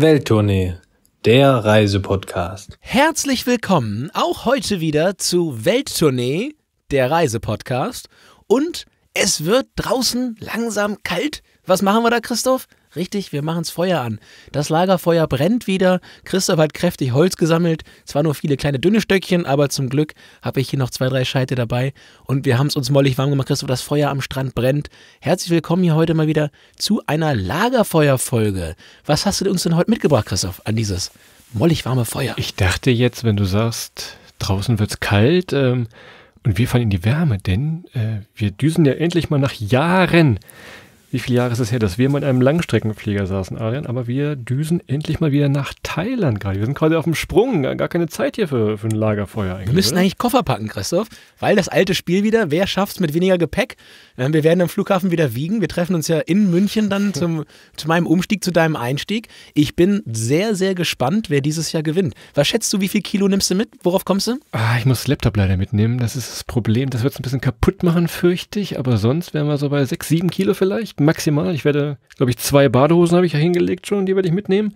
Welttournee, der Reisepodcast. Herzlich willkommen auch heute wieder zu Welttournee, der Reisepodcast. Und es wird draußen langsam kalt. Was machen wir da, Christoph? Richtig, wir machen das Feuer an. Das Lagerfeuer brennt wieder. Christoph hat kräftig Holz gesammelt. Zwar nur viele kleine dünne Stöckchen, aber zum Glück habe ich hier noch zwei, drei Scheite dabei. Und wir haben es uns mollig warm gemacht. Christoph, das Feuer am Strand brennt. Herzlich willkommen hier heute mal wieder zu einer Lagerfeuerfolge. Was hast du uns denn heute mitgebracht, Christoph, an dieses mollig warme Feuer? Ich dachte jetzt, wenn du sagst, draußen wird es kalt, ähm, und wir fallen in die Wärme, denn äh, wir düsen ja endlich mal nach Jahren wie viele Jahre ist es her, dass wir mal in einem Langstreckenflieger saßen, Adrian, aber wir düsen endlich mal wieder nach Thailand gerade. Wir sind quasi auf dem Sprung, gar keine Zeit hier für, für ein Lagerfeuer eigentlich. Wir müssen oder? eigentlich Koffer packen, Christoph, weil das alte Spiel wieder, wer schafft es mit weniger Gepäck? Ähm, wir werden am Flughafen wieder wiegen. Wir treffen uns ja in München dann zum, zu meinem Umstieg, zu deinem Einstieg. Ich bin sehr, sehr gespannt, wer dieses Jahr gewinnt. Was schätzt du, wie viel Kilo nimmst du mit? Worauf kommst du? Ah, ich muss das Laptop leider mitnehmen. Das ist das Problem. Das wird es ein bisschen kaputt machen, fürchte ich. Aber sonst wären wir so bei sechs, sieben Kilo vielleicht maximal. Ich werde, glaube ich, zwei Badehosen habe ich ja hingelegt schon, die werde ich mitnehmen.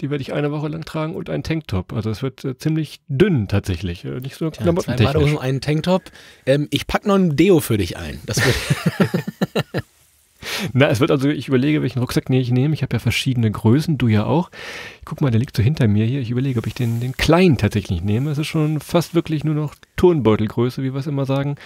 Die werde ich eine Woche lang tragen und einen Tanktop. Also es wird äh, ziemlich dünn tatsächlich. Äh, nicht so Tja, Klamotten. Zwei Badehosen, einen Tanktop. Ähm, ich packe noch ein Deo für dich ein. Das wird Na, es wird also, ich überlege, welchen Rucksack ich nehme. Ich habe ja verschiedene Größen, du ja auch. Ich guck mal, der liegt so hinter mir hier. Ich überlege, ob ich den, den kleinen tatsächlich nehme. Es ist schon fast wirklich nur noch Turnbeutelgröße, wie wir es immer sagen.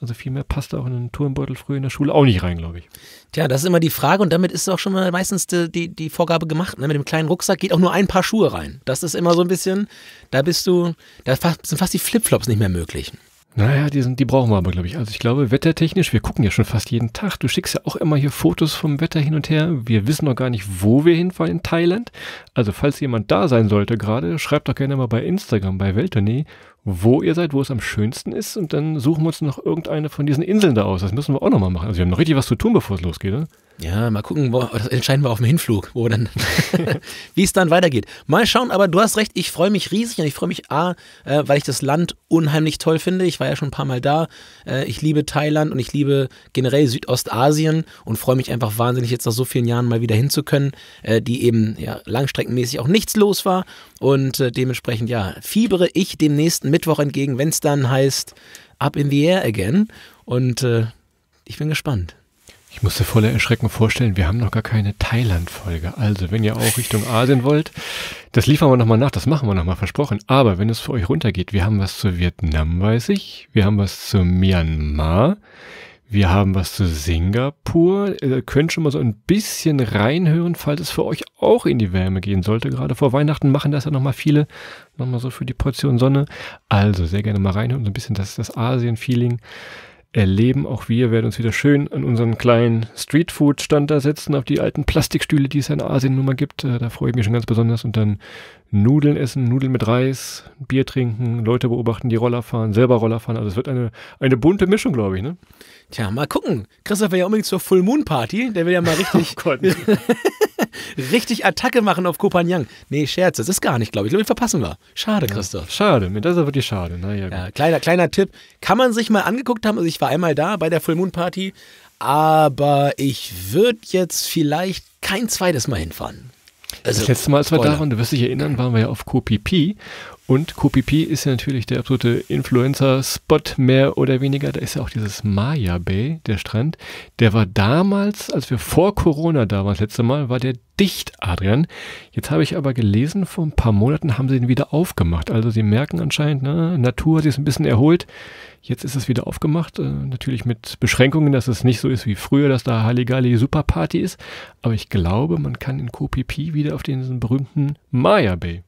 Also viel mehr passt auch in einen Turnbeutel früher in der Schule auch nicht rein, glaube ich. Tja, das ist immer die Frage und damit ist auch schon mal meistens die, die, die Vorgabe gemacht. Ne? Mit dem kleinen Rucksack geht auch nur ein paar Schuhe rein. Das ist immer so ein bisschen, da bist du, da sind fast die Flipflops nicht mehr möglich. Naja, die, sind, die brauchen wir aber, glaube ich. Also ich glaube, wettertechnisch, wir gucken ja schon fast jeden Tag. Du schickst ja auch immer hier Fotos vom Wetter hin und her. Wir wissen noch gar nicht, wo wir hinfahren in Thailand. Also falls jemand da sein sollte gerade, schreibt doch gerne mal bei Instagram, bei Welttournee, wo ihr seid, wo es am schönsten ist und dann suchen wir uns noch irgendeine von diesen Inseln da aus. Das müssen wir auch nochmal machen. Also wir haben noch richtig was zu tun, bevor es losgeht. Ne? Ja, mal gucken, wo, das entscheiden wir auf dem Hinflug, wo dann, wie es dann weitergeht. Mal schauen, aber du hast recht, ich freue mich riesig und ich freue mich A, äh, weil ich das Land unheimlich toll finde. Ich war ja schon ein paar Mal da. Äh, ich liebe Thailand und ich liebe generell Südostasien und freue mich einfach wahnsinnig, jetzt nach so vielen Jahren mal wieder hinzukönnen, äh, die eben ja, langstreckenmäßig auch nichts los war und äh, dementsprechend, ja, fiebere ich dem nächsten Mittwoch entgegen, wenn es dann heißt Up in the Air Again. Und äh, ich bin gespannt. Ich musste voller Erschrecken vorstellen, wir haben noch gar keine Thailand-Folge. Also, wenn ihr auch Richtung Asien wollt, das liefern wir nochmal nach, das machen wir nochmal versprochen. Aber wenn es für euch runtergeht, wir haben was zu Vietnam, weiß ich. Wir haben was zu Myanmar. Wir haben was zu Singapur. Ihr äh, könnt schon mal so ein bisschen reinhören, falls es für euch auch in die Wärme gehen sollte. Gerade vor Weihnachten machen das ja nochmal viele. Nochmal so für die Portion Sonne. Also sehr gerne mal reinhören, so ein bisschen das, das Asien-Feeling erleben. Auch wir werden uns wieder schön an unseren kleinen Streetfood-Stand da setzen, auf die alten Plastikstühle, die es in Asien nun mal gibt. Äh, da freue ich mich schon ganz besonders. Und dann Nudeln essen, Nudeln mit Reis, Bier trinken, Leute beobachten, die Roller fahren, selber Roller fahren. Also es wird eine, eine bunte Mischung, glaube ich. Ne? Tja, mal gucken. Christoph will ja unbedingt zur Full Moon Party. Der will ja mal richtig. Oh Gott. richtig Attacke machen auf Kopanyang. Nee, Scherz, das ist gar nicht, glaube ich. Ich glaube, den verpassen wir. Schade, Christoph. Ja, schade, mir das ist wirklich schade. Na, ja, ja, kleiner, kleiner Tipp. Kann man sich mal angeguckt haben, also ich war einmal da bei der Full Moon Party, aber ich würde jetzt vielleicht kein zweites Mal hinfahren. Also, das letzte Mal, als wir Spoiler. da waren, du wirst dich erinnern, waren wir ja auf co Kopipi und Kopipi ist ja natürlich der absolute Influencer-Spot, mehr oder weniger. Da ist ja auch dieses Maya Bay, der Strand. Der war damals, als wir vor Corona da waren, das letzte Mal, war der dicht, Adrian. Jetzt habe ich aber gelesen, vor ein paar Monaten haben sie ihn wieder aufgemacht. Also sie merken anscheinend, na, ne, Natur, hat sich ein bisschen erholt. Jetzt ist es wieder aufgemacht. Äh, natürlich mit Beschränkungen, dass es nicht so ist wie früher, dass da Halligalli Superparty ist. Aber ich glaube, man kann in Kopipi wieder auf diesen berühmten Maya Bay.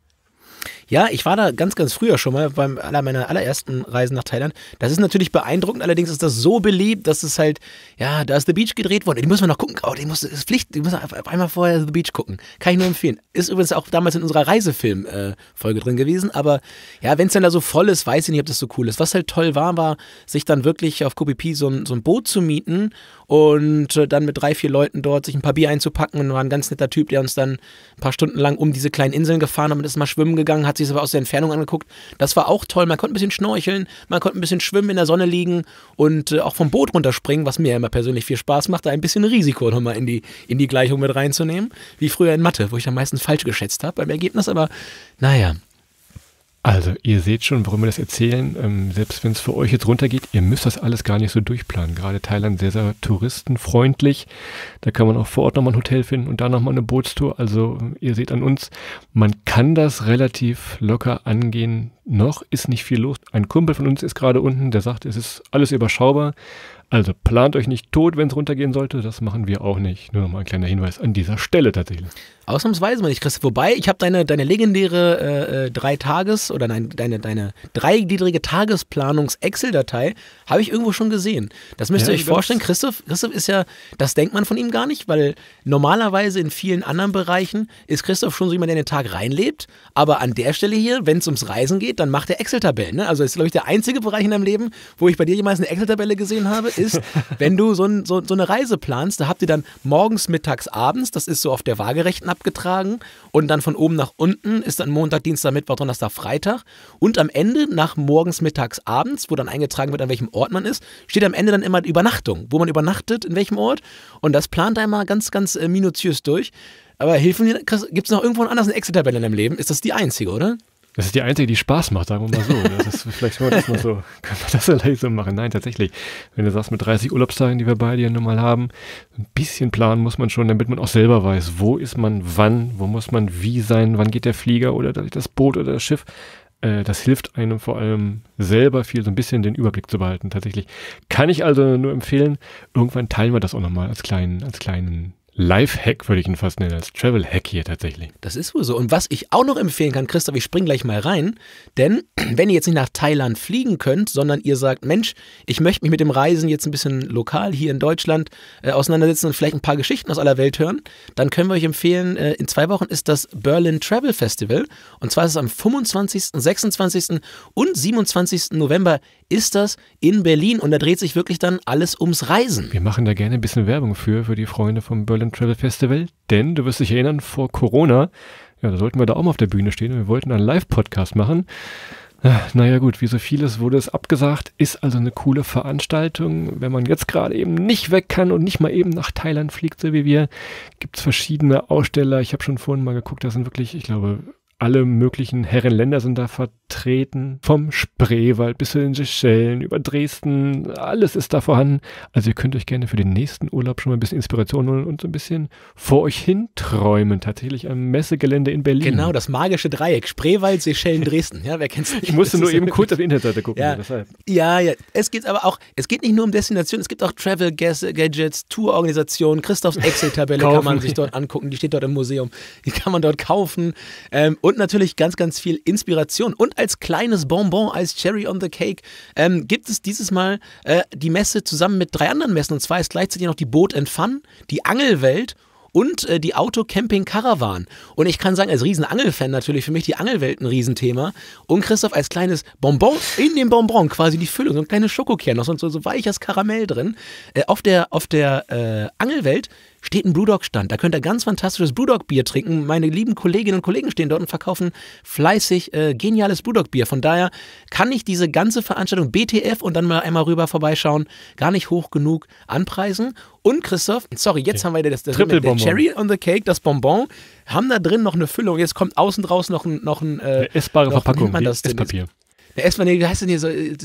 Ja, ich war da ganz, ganz früher schon mal bei aller meiner allerersten Reisen nach Thailand. Das ist natürlich beeindruckend, allerdings ist das so beliebt, dass es halt, ja, da ist The Beach gedreht worden. Die müssen wir noch gucken. Oh, die muss, ist Pflicht, die müssen einmal vorher The Beach gucken. Kann ich nur empfehlen. Ist übrigens auch damals in unserer Reisefilm-Folge drin gewesen, aber ja, wenn es dann da so voll ist, weiß ich nicht, ob das so cool ist. Was halt toll war, war, sich dann wirklich auf Kopipi so ein, so ein Boot zu mieten und äh, dann mit drei, vier Leuten dort sich ein paar Bier einzupacken und war ein ganz netter Typ, der uns dann ein paar Stunden lang um diese kleinen Inseln gefahren hat und ist mal schwimmen gegangen, hat sich sich das aus der Entfernung angeguckt. Das war auch toll. Man konnte ein bisschen schnorcheln, man konnte ein bisschen schwimmen, in der Sonne liegen und äh, auch vom Boot runterspringen, was mir immer persönlich viel Spaß macht, da ein bisschen Risiko nochmal in die, in die Gleichung mit reinzunehmen. Wie früher in Mathe, wo ich dann meistens falsch geschätzt habe beim Ergebnis, aber naja. Also, ihr seht schon, warum wir das erzählen. Ähm, selbst wenn es für euch jetzt runtergeht, ihr müsst das alles gar nicht so durchplanen. Gerade Thailand sehr, sehr touristenfreundlich. Da kann man auch vor Ort nochmal ein Hotel finden und da nochmal eine Bootstour. Also, ihr seht an uns, man kann das relativ locker angehen. Noch ist nicht viel los. Ein Kumpel von uns ist gerade unten, der sagt, es ist alles überschaubar. Also plant euch nicht tot, wenn es runtergehen sollte. Das machen wir auch nicht. Nur nochmal ein kleiner Hinweis an dieser Stelle tatsächlich. Ausnahmsweise mal nicht, Chris. Wobei, ich habe deine, deine legendäre äh, äh, Drei-Tages- oder nein, deine, deine dreigliedrige Tagesplanungs-Excel-Datei habe ich irgendwo schon gesehen. Das müsst ihr ja, euch vorstellen. Christoph, Christoph ist ja, das denkt man von ihm gar nicht, weil normalerweise in vielen anderen Bereichen ist Christoph schon so jemand, der in den Tag reinlebt. Aber an der Stelle hier, wenn es ums Reisen geht, dann macht er Excel-Tabellen. Ne? Also das ist, glaube ich, der einzige Bereich in deinem Leben, wo ich bei dir jemals eine Excel-Tabelle gesehen habe ist, wenn du so, ein, so, so, eine Reise planst, da habt ihr dann morgens, mittags, abends, das ist so auf der Waagerechten abgetragen und dann von oben nach unten ist dann Montag, Dienstag, Mittwoch, Donnerstag, Freitag und am Ende nach morgens, mittags, abends, wo dann eingetragen wird, an welchem Ort man ist, steht am Ende dann immer die Übernachtung, wo man übernachtet, in welchem Ort und das plant einmal ganz, ganz äh, minutiös durch. Aber hilf mir, gibt es noch irgendwo anders eine Excel-Tabelle in deinem Leben? Ist das die einzige, oder? Das ist die einzige, die Spaß macht, sagen wir mal so. Das ist, vielleicht können wir das mal so, können wir das vielleicht so machen. Nein, tatsächlich. Wenn du sagst, mit 30 Urlaubstagen, die wir beide ja nun mal haben, ein bisschen planen muss man schon, damit man auch selber weiß, wo ist man wann, wo muss man wie sein, wann geht der Flieger oder das Boot oder das Schiff. Äh, das hilft einem vor allem selber viel, so ein bisschen den Überblick zu behalten, tatsächlich. Kann ich also nur empfehlen, irgendwann teilen wir das auch nochmal als kleinen, als kleinen Live-Hack würde ich ihn fast nennen, als Travel-Hack hier tatsächlich. Das ist wohl so. Und was ich auch noch empfehlen kann, Christoph, ich springe gleich mal rein, denn wenn ihr jetzt nicht nach Thailand fliegen könnt, sondern ihr sagt, Mensch, ich möchte mich mit dem Reisen jetzt ein bisschen lokal hier in Deutschland äh, auseinandersetzen und vielleicht ein paar Geschichten aus aller Welt hören, dann können wir euch empfehlen, äh, in zwei Wochen ist das Berlin Travel Festival und zwar ist es am 25., 26. und 27. November ist das in Berlin und da dreht sich wirklich dann alles ums Reisen. Wir machen da gerne ein bisschen Werbung für, für die Freunde vom Berlin and Travel Festival, denn du wirst dich erinnern, vor Corona, ja, da sollten wir da auch mal auf der Bühne stehen. und Wir wollten einen Live-Podcast machen. Ah, naja gut, wie so vieles wurde es abgesagt, ist also eine coole Veranstaltung. Wenn man jetzt gerade eben nicht weg kann und nicht mal eben nach Thailand fliegt, so wie wir, gibt es verschiedene Aussteller. Ich habe schon vorhin mal geguckt, da sind wirklich, ich glaube, alle möglichen Herren Länder sind da vertreten. Vom Spreewald bis zu den Seychellen, über Dresden, alles ist da vorhanden. Also ihr könnt euch gerne für den nächsten Urlaub schon mal ein bisschen Inspiration holen und so ein bisschen vor euch hinträumen. Tatsächlich am Messegelände in Berlin. Genau, das magische Dreieck. Spreewald, Seychellen, Dresden. Ja, wer kennt's nicht? Ich musste das nur eben kurz auf die Internetseite gucken. Ja, ja, ja, Es geht aber auch, es geht nicht nur um Destinationen, es gibt auch Travel Gadgets, Tourorganisationen. Christophs Excel-Tabelle kann man sich dort angucken. Die steht dort im Museum. Die kann man dort kaufen. Ähm, und natürlich ganz, ganz viel Inspiration. Und als kleines Bonbon, als Cherry on the Cake, ähm, gibt es dieses Mal äh, die Messe zusammen mit drei anderen Messen. Und zwar ist gleichzeitig noch die Boot and Fun, die Angelwelt und äh, die Auto-Camping-Caravan. Und ich kann sagen, als Riesenangelfan natürlich für mich die Angelwelt ein Riesenthema. Und Christoph als kleines Bonbon in dem Bonbon, quasi die Füllung, so ein kleines Schokokern noch, so, so weiches Karamell drin. Äh, auf der, auf der äh, Angelwelt steht ein Brewdog-Stand. Da könnt ihr ganz fantastisches Brewdog-Bier trinken. Meine lieben Kolleginnen und Kollegen stehen dort und verkaufen fleißig äh, geniales Brewdog-Bier. Von daher kann ich diese ganze Veranstaltung BTF und dann mal einmal rüber vorbeischauen gar nicht hoch genug anpreisen. Und Christoph, sorry, jetzt okay. haben wir das, das Triple der Cherry on the Cake, das Bonbon, haben da drin noch eine Füllung. Jetzt kommt außen draus noch ein, noch ein äh, essbare noch, Verpackung, das Esspapier erstmal, wie heißt denn hier so, äh,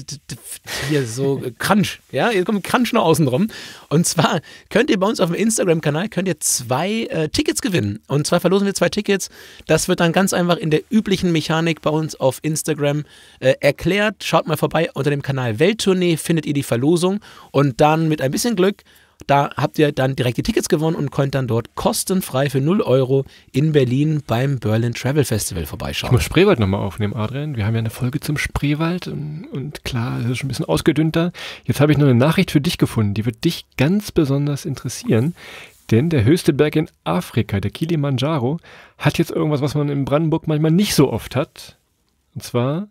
hier so äh, Crunch, ja, jetzt kommt Crunch noch außen drum. Und zwar könnt ihr bei uns auf dem Instagram-Kanal, könnt ihr zwei äh, Tickets gewinnen. Und zwar verlosen wir zwei Tickets. Das wird dann ganz einfach in der üblichen Mechanik bei uns auf Instagram äh, erklärt. Schaut mal vorbei, unter dem Kanal Welttournee findet ihr die Verlosung und dann mit ein bisschen Glück da habt ihr dann direkt die Tickets gewonnen und könnt dann dort kostenfrei für 0 Euro in Berlin beim Berlin Travel Festival vorbeischauen. Ich muss Spreewald nochmal aufnehmen, Adrian. Wir haben ja eine Folge zum Spreewald und, und klar, es ist schon ein bisschen ausgedünnter. Jetzt habe ich noch eine Nachricht für dich gefunden, die wird dich ganz besonders interessieren. Denn der höchste Berg in Afrika, der Kilimanjaro, hat jetzt irgendwas, was man in Brandenburg manchmal nicht so oft hat. Und zwar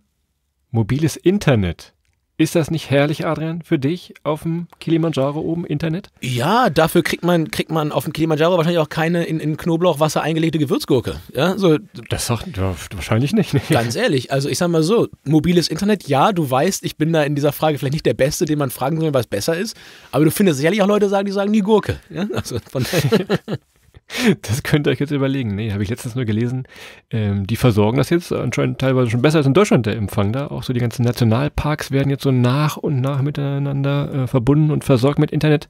mobiles Internet. Ist das nicht herrlich, Adrian, für dich auf dem Kilimanjaro oben Internet? Ja, dafür kriegt man, kriegt man auf dem Kilimanjaro wahrscheinlich auch keine in, in Knoblauchwasser eingelegte Gewürzgurke. Ja, so. Das sagt ja, wahrscheinlich nicht. Nee. Ganz ehrlich, also ich sag mal so, mobiles Internet, ja, du weißt, ich bin da in dieser Frage vielleicht nicht der Beste, den man fragen soll, was besser ist, aber du findest sicherlich auch Leute, die sagen die sagen die Gurke. Ja? Also von Das könnt ihr euch jetzt überlegen. Nee, habe ich letztens nur gelesen. Ähm, die versorgen das jetzt anscheinend teilweise schon besser als in Deutschland der Empfang da. Auch so die ganzen Nationalparks werden jetzt so nach und nach miteinander äh, verbunden und versorgt mit Internet.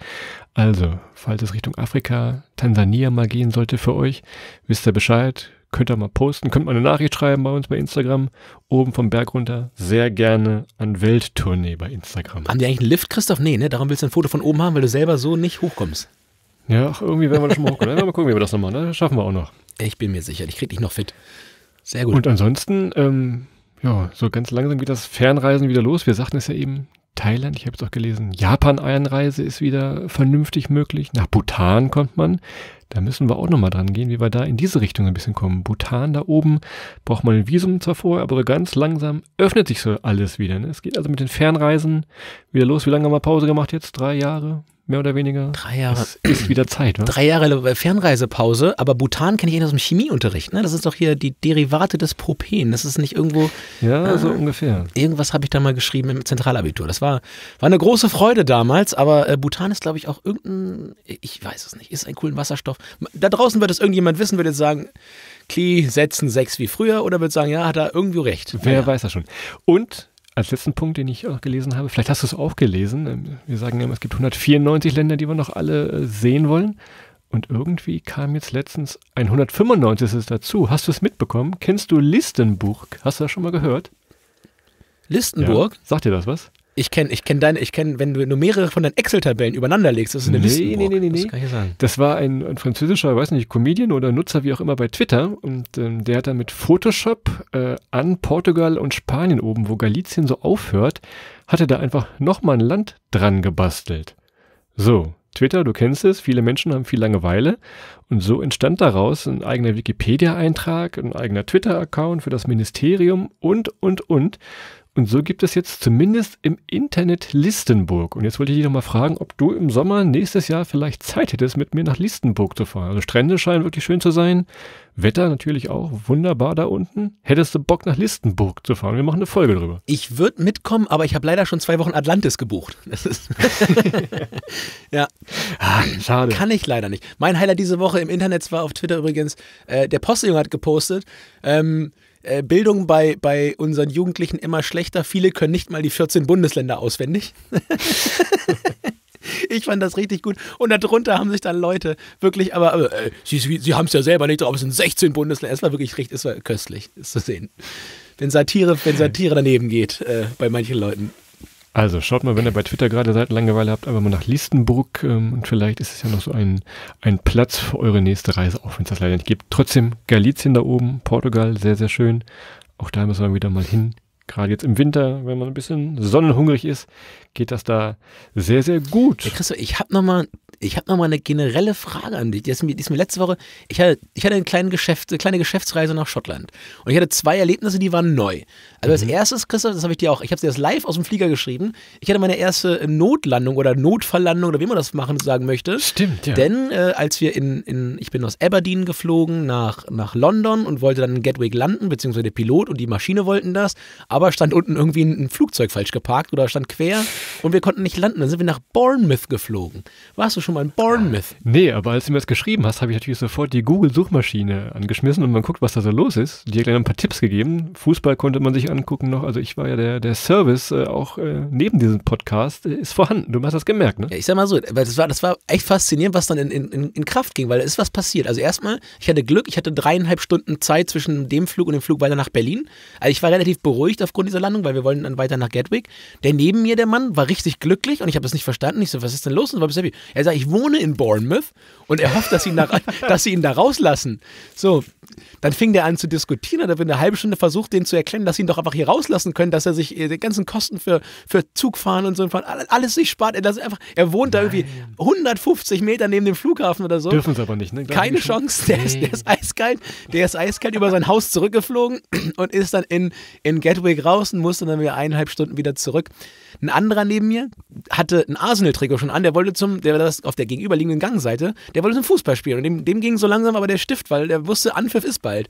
Also, falls es Richtung Afrika, Tansania mal gehen sollte für euch, wisst ihr Bescheid. Könnt ihr mal posten, könnt mal eine Nachricht schreiben bei uns bei Instagram. Oben vom Berg runter. Sehr gerne an Welttournee bei Instagram. Haben die eigentlich einen Lift, Christoph? Nee, ne? Darum willst du ein Foto von oben haben, weil du selber so nicht hochkommst. Ja, ach, irgendwie werden wir das schon mal hochkommen. Mal gucken, wie wir das nochmal. machen. Ne? Das schaffen wir auch noch. Ich bin mir sicher, ich kriege dich noch fit. Sehr gut. Und ansonsten, ähm, ja, so ganz langsam geht das Fernreisen wieder los. Wir sagten es ja eben, Thailand, ich habe es auch gelesen, Japan-Einreise ist wieder vernünftig möglich. Nach Bhutan kommt man. Da müssen wir auch nochmal dran gehen, wie wir da in diese Richtung ein bisschen kommen. Bhutan da oben braucht man ein Visum zwar vorher, aber so ganz langsam öffnet sich so alles wieder. Ne? Es geht also mit den Fernreisen wieder los. Wie lange haben wir Pause gemacht jetzt? Drei Jahre? mehr oder weniger. Drei Jahre. Es ist wieder Zeit. Oder? Drei Jahre äh, Fernreisepause, aber Butan kenne ich eh aus dem Chemieunterricht. Ne? Das ist doch hier die Derivate des Propen. Das ist nicht irgendwo. Ja, äh, so ungefähr. Irgendwas habe ich da mal geschrieben im Zentralabitur. Das war, war eine große Freude damals, aber äh, Bhutan ist, glaube ich, auch irgendein, ich weiß es nicht, ist ein cooler Wasserstoff. Da draußen wird es irgendjemand wissen, würde jetzt sagen, Klee setzen sechs wie früher oder wird sagen, ja, hat er irgendwie recht. Wer ja. weiß das schon. Und als letzten Punkt, den ich auch gelesen habe, vielleicht hast du es auch gelesen. Ähm, wir sagen immer, es gibt 194 Länder, die wir noch alle äh, sehen wollen. Und irgendwie kam jetzt letztens ein 195. dazu. Hast du es mitbekommen? Kennst du Listenburg? Hast du das schon mal gehört? Listenburg? Ja. Sagt dir das was? Ich kenne, ich kenne deine, ich kenne, wenn du nur mehrere von deinen Excel-Tabellen übereinander legst, das ist eine nee, Listenburg. Nee, nee, nee, das kann ich sagen. Das war ein, ein französischer, weiß nicht, Comedian oder Nutzer, wie auch immer, bei Twitter. Und ähm, der hat dann mit Photoshop äh, an Portugal und Spanien oben, wo Galizien so aufhört, hatte da einfach nochmal ein Land dran gebastelt. So, Twitter, du kennst es, viele Menschen haben viel Langeweile. Und so entstand daraus ein eigener Wikipedia-Eintrag, ein eigener Twitter-Account für das Ministerium und, und, und. Und so gibt es jetzt zumindest im Internet Listenburg. Und jetzt wollte ich dich nochmal fragen, ob du im Sommer nächstes Jahr vielleicht Zeit hättest, mit mir nach Listenburg zu fahren. Also Strände scheinen wirklich schön zu sein. Wetter natürlich auch wunderbar da unten. Hättest du Bock nach Listenburg zu fahren? Wir machen eine Folge drüber. Ich würde mitkommen, aber ich habe leider schon zwei Wochen Atlantis gebucht. ja. Ach, schade. Kann ich leider nicht. Mein Highlight diese Woche im Internet war auf Twitter übrigens, äh, der Postjunge hat gepostet, ähm, äh, Bildung bei, bei unseren Jugendlichen immer schlechter. Viele können nicht mal die 14 Bundesländer auswendig. ich fand das richtig gut. Und darunter haben sich dann Leute wirklich, aber, aber äh, sie, sie haben es ja selber nicht drauf, es sind 16 Bundesländer. Es war wirklich richtig, es war köstlich, ist zu sehen. Wenn Satire, wenn Satire daneben geht äh, bei manchen Leuten. Also schaut mal, wenn ihr bei Twitter gerade Langeweile habt, einfach mal nach Listenburg ähm, und vielleicht ist es ja noch so ein, ein Platz für eure nächste Reise, auch wenn es das leider nicht gibt. Trotzdem Galicien da oben, Portugal, sehr, sehr schön. Auch da müssen wir wieder mal hin. Gerade jetzt im Winter, wenn man ein bisschen sonnenhungrig ist, geht das da sehr, sehr gut. Hey Christoph, ich habe nochmal ich habe eine generelle Frage an dich. Die ist mir, die ist mir letzte Woche, ich hatte, ich hatte Geschäft, eine kleine Geschäftsreise nach Schottland. Und ich hatte zwei Erlebnisse, die waren neu. Also mhm. als erstes, Christoph, das habe ich dir auch, ich habe dir das live aus dem Flieger geschrieben. Ich hatte meine erste Notlandung oder Notverlandung oder wie man das machen sagen möchte. Stimmt, ja. Denn äh, als wir in, in, ich bin aus Aberdeen geflogen nach, nach London und wollte dann in Gatwick landen, beziehungsweise der Pilot und die Maschine wollten das. Aber aber stand unten irgendwie ein Flugzeug falsch geparkt oder stand quer und wir konnten nicht landen. Dann sind wir nach Bournemouth geflogen. Warst du schon mal in Bournemouth? Ah, nee, aber als du mir das geschrieben hast, habe ich natürlich sofort die Google-Suchmaschine angeschmissen und man guckt, was da so los ist. Die hat gleich ein paar Tipps gegeben. Fußball konnte man sich angucken noch. Also ich war ja der, der Service äh, auch äh, neben diesem Podcast äh, ist vorhanden. Du hast das gemerkt, ne? Ja, ich sag mal so, das war, das war echt faszinierend, was dann in, in, in Kraft ging, weil da ist was passiert. Also erstmal, ich hatte Glück, ich hatte dreieinhalb Stunden Zeit zwischen dem Flug und dem Flug weiter nach Berlin. Also ich war relativ beruhigt aufgrund dieser Landung, weil wir wollen dann weiter nach Gatwick. Der neben mir, der Mann, war richtig glücklich und ich habe das nicht verstanden. Ich so, was ist denn los? Und war happy. Er sagt, ich wohne in Bournemouth und er hofft, dass sie ihn da, dass sie ihn da rauslassen. So, dann fing der an zu diskutieren und hat eine halbe Stunde versucht, denen zu erklären, dass sie ihn doch einfach hier rauslassen können, dass er sich äh, die ganzen Kosten für, für Zugfahren und so und alles sich spart. Er, das einfach, er wohnt Nein. da irgendwie 150 Meter neben dem Flughafen oder so. Dürfen sie aber nicht, ne? Glaub Keine ne? Chance. Der, nee. ist, der ist eiskalt. Der ist eiskalt über sein Haus zurückgeflogen und ist dann in, in Gatwick Weg raus und musste dann wieder eineinhalb Stunden wieder zurück. Ein anderer neben mir hatte ein Arsenal-Trikot schon an, der wollte zum, der war das auf der gegenüberliegenden Gangseite, der wollte zum Fußball spielen. Und dem, dem ging so langsam aber der Stift, weil der wusste, Anpfiff ist bald.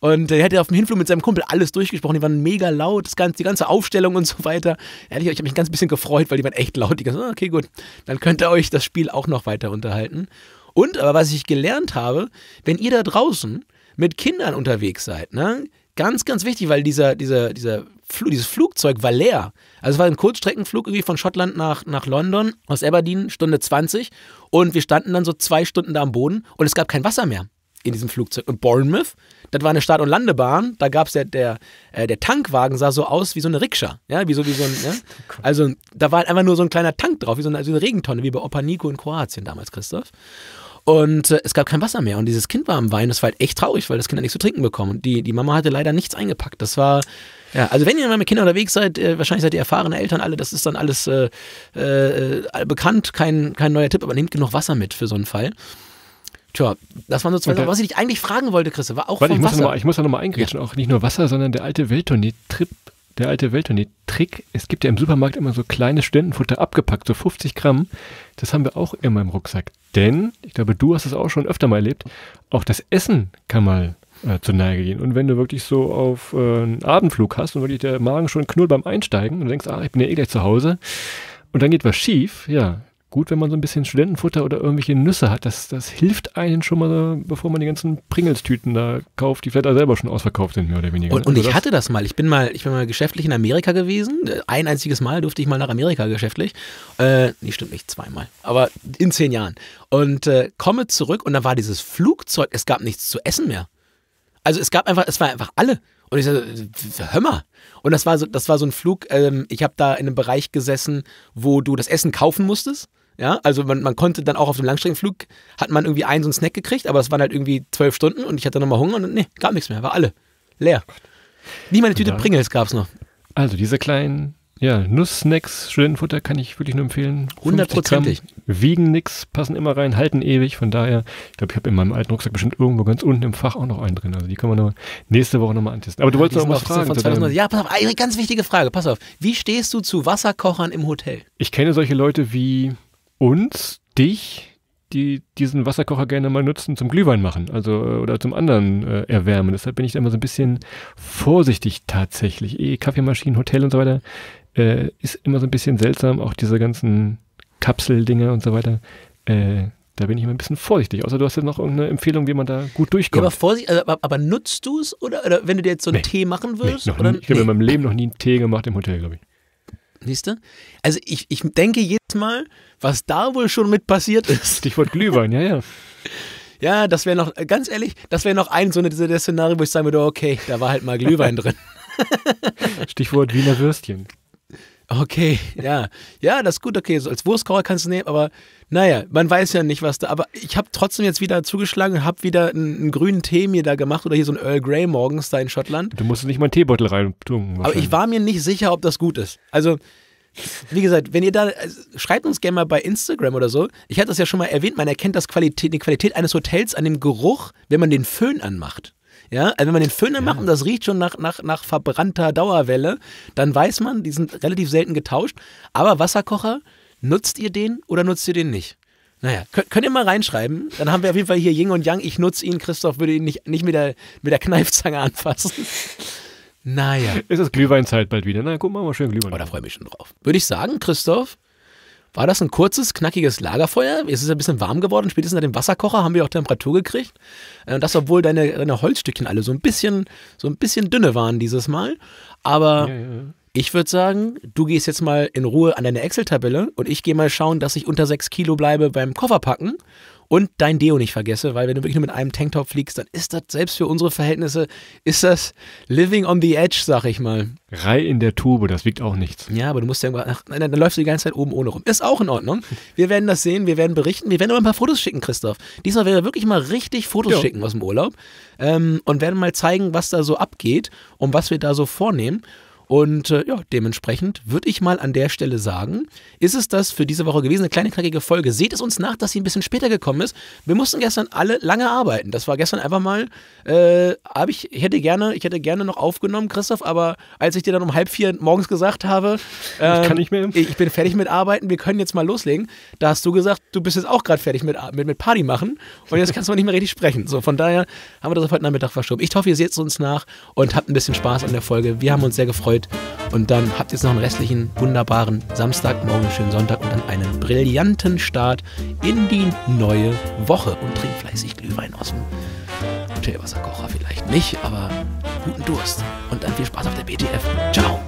Und er hätte auf dem Hinflug mit seinem Kumpel alles durchgesprochen. Die waren mega laut, das ganze, die ganze Aufstellung und so weiter. Ehrlich, ich habe mich ein ganz bisschen gefreut, weil die waren echt laut. Die ganzen, okay, gut, dann könnt ihr euch das Spiel auch noch weiter unterhalten. Und, aber was ich gelernt habe, wenn ihr da draußen mit Kindern unterwegs seid, ne? Ganz, ganz wichtig, weil dieser, dieser, dieser Fl dieses Flugzeug war leer. Also es war ein Kurzstreckenflug irgendwie von Schottland nach, nach London aus Aberdeen, Stunde 20. Und wir standen dann so zwei Stunden da am Boden und es gab kein Wasser mehr in diesem Flugzeug. Und Bournemouth, das war eine Start- und Landebahn. Da gab es ja der, äh, der Tankwagen sah so aus wie so eine Rikscha. Ja, wie so, wie so ein, ja? Ne? Also da war einfach nur so ein kleiner Tank drauf, wie so eine, also eine Regentonne, wie bei Opanico in Kroatien damals, Christoph. Und äh, es gab kein Wasser mehr. Und dieses Kind war am Wein. Das war halt echt traurig, weil das Kind hat nichts zu trinken bekommen. Und die, die Mama hatte leider nichts eingepackt. Das war, ja, also wenn ihr mal mit Kindern unterwegs seid, äh, wahrscheinlich seid ihr erfahrene Eltern alle, das ist dann alles äh, äh bekannt, kein, kein neuer Tipp, aber nehmt genug Wasser mit für so einen Fall. Tja, das waren so zwei Sachen. Was ich dich eigentlich fragen wollte, Chris, war auch Warte, vom ich muss Wasser. Noch mal, ich muss da nochmal eingrätschen, ja. auch nicht nur Wasser, sondern der alte Welttournee-Trip der alte Welttournee-Trick. Es gibt ja im Supermarkt immer so kleine Studentenfutter abgepackt, so 50 Gramm. Das haben wir auch immer im Rucksack. Denn, ich glaube, du hast es auch schon öfter mal erlebt, auch das Essen kann mal äh, zur Neige gehen. Und wenn du wirklich so auf äh, einen Abendflug hast und wirklich der Magen schon knurrt beim Einsteigen und denkst, ah, ich bin ja eh gleich zu Hause und dann geht was schief, ja, gut, wenn man so ein bisschen Studentenfutter oder irgendwelche Nüsse hat. Das, das hilft einen schon mal, bevor man die ganzen Pringelstüten da kauft, die vielleicht auch selber schon ausverkauft sind, mehr oder weniger. Und, ne? und also ich hatte das mal. Ich bin mal, ich bin mal geschäftlich in Amerika gewesen. Ein einziges Mal durfte ich mal nach Amerika geschäftlich. Äh, nee, stimmt nicht, zweimal. Aber in zehn Jahren. Und äh, komme zurück und da war dieses Flugzeug, es gab nichts zu essen mehr. Also es gab einfach, es war einfach alle. Und ich so, hör mal. Und das war so, das war so ein Flug, ähm, ich habe da in einem Bereich gesessen, wo du das Essen kaufen musstest. Ja, also man, man konnte dann auch auf dem Langstreckenflug, hat man irgendwie einen so einen Snack gekriegt, aber es waren halt irgendwie zwölf Stunden und ich hatte nochmal Hunger und nee, gab nichts mehr, war alle. Leer. Nicht meine Tüte ja. Pringles gab es noch. Also diese kleinen ja, Nuss-Snacks, Studentenfutter kann ich wirklich nur empfehlen. Hundertprozentig. Wiegen nix, passen immer rein, halten ewig. Von daher, ich glaube, ich habe in meinem alten Rucksack bestimmt irgendwo ganz unten im Fach auch noch einen drin. Also die können wir noch nächste Woche nochmal antesten. Aber du ja, wolltest auch was fragen. Von ja, pass auf, eine ganz wichtige Frage. Pass auf. Wie stehst du zu Wasserkochern im Hotel? Ich kenne solche Leute wie uns, dich, die diesen Wasserkocher gerne mal nutzen zum Glühwein machen, also äh, oder zum anderen äh, erwärmen. Deshalb bin ich da immer so ein bisschen vorsichtig tatsächlich. Eh, Kaffeemaschinen, Hotel und so weiter äh, ist immer so ein bisschen seltsam, auch diese ganzen Kapseldinge und so weiter. Äh, da bin ich immer ein bisschen vorsichtig. Außer du hast jetzt noch irgendeine Empfehlung, wie man da gut durchkommt. Ja, aber, Vorsicht, also, aber, aber, nutzt du es? Oder, oder, wenn du dir jetzt so einen nee. Tee machen würdest? Nee, oder, nie, ich habe nee. in meinem Leben noch nie einen Tee gemacht im Hotel, glaube ich. Siehst du? Also ich, ich denke jedes Mal, was da wohl schon mit passiert ist. Stichwort Glühwein, ja, ja. Ja, das wäre noch, ganz ehrlich, das wäre noch ein so eine, der Szenario, wo ich sagen würde, okay, da war halt mal Glühwein drin. Stichwort Wiener Würstchen. Okay, ja. Ja, das ist gut, okay. So als Wurstkocher kannst du nehmen, aber naja, man weiß ja nicht, was da. Aber ich habe trotzdem jetzt wieder zugeschlagen und habe wieder einen, einen, grünen Tee mir da gemacht oder hier so einen Earl Grey morgens da in Schottland. Du musst nicht mal einen Teebeutel rein tun. Aber ich war mir nicht sicher, ob das gut ist. Also, wie gesagt, wenn ihr da, also, schreibt uns gerne mal bei Instagram oder so. Ich hatte das ja schon mal erwähnt, man erkennt das Qualität, die Qualität eines Hotels an dem Geruch, wenn man den Föhn anmacht. Ja, also wenn man den Föhn ja. macht und das riecht schon nach, nach, nach verbrannter Dauerwelle, dann weiß man, die sind relativ selten getauscht. Aber Wasserkocher, nutzt ihr den oder nutzt ihr den nicht? Naja, könnt, könnt ihr mal reinschreiben. Dann haben wir auf jeden Fall hier Ying und Yang. Ich nutze ihn. Christoph würde ihn nicht, nicht mit, der, mit der Kneifzange anfassen. Naja. Ist das Glühweinzeit bald wieder. Na, guck mal, mal schön Glühwein. Oh, da freue ich mich schon drauf. Würde ich sagen, Christoph, war das ein kurzes, knackiges Lagerfeuer? Es ist ein bisschen warm geworden. Spätestens nach dem Wasserkocher haben wir auch Temperatur gekriegt. Äh, und das, obwohl deine, deine Holzstückchen alle so ein bisschen, so ein bisschen dünne waren dieses Mal. Aber ja, ja. ich würde sagen, du gehst jetzt mal in Ruhe an deine Excel-Tabelle und ich gehe mal schauen, dass ich unter 6 Kilo bleibe beim Kofferpacken. Und dein Deo nicht vergesse, weil wenn du wirklich nur mit einem Tanktop fliegst, dann ist das selbst für unsere Verhältnisse, ist das Living on the Edge, sag ich mal. Rei in der Tube, das wiegt auch nichts. Ja, aber du musst ja, ach, nein, dann läufst du die ganze Zeit oben ohne rum. Ist auch in Ordnung. Wir werden das sehen, wir werden berichten, wir werden aber ein paar Fotos schicken, Christoph. Diesmal werden wir wirklich mal richtig Fotos jo. schicken aus dem Urlaub ähm, und werden mal zeigen, was da so abgeht und was wir da so vornehmen. Und äh, ja, dementsprechend würde ich mal an der Stelle sagen, ist es das für diese Woche gewesen, eine kleine knackige Folge. Seht es uns nach, dass sie ein bisschen später gekommen ist. Wir mussten gestern alle lange arbeiten. Das war gestern einfach mal, äh, ich, ich hätte gerne, ich hätte gerne noch aufgenommen, Christoph, aber als ich dir dann um halb vier morgens gesagt habe, äh, ich, kann ähm, nicht mehr. ich bin fertig mit Arbeiten, wir können jetzt mal loslegen, da hast du gesagt, du bist jetzt auch gerade fertig mit, mit, mit Party machen und jetzt kannst du nicht mehr richtig sprechen. So, von daher haben wir das auf heute Nachmittag verschoben. Ich hoffe, ihr seht es uns nach und habt ein bisschen Spaß an der Folge. Wir haben uns sehr gefreut gefreut. Und dann habt jetzt noch einen restlichen wunderbaren Samstag, morgen einen schönen Sonntag und dann einen brillanten Start in die neue Woche. Und trinkt fleißig Glühwein aus dem Hotelwasserkocher vielleicht nicht, aber guten Durst. Und dann viel Spaß auf der BTF. Ciao!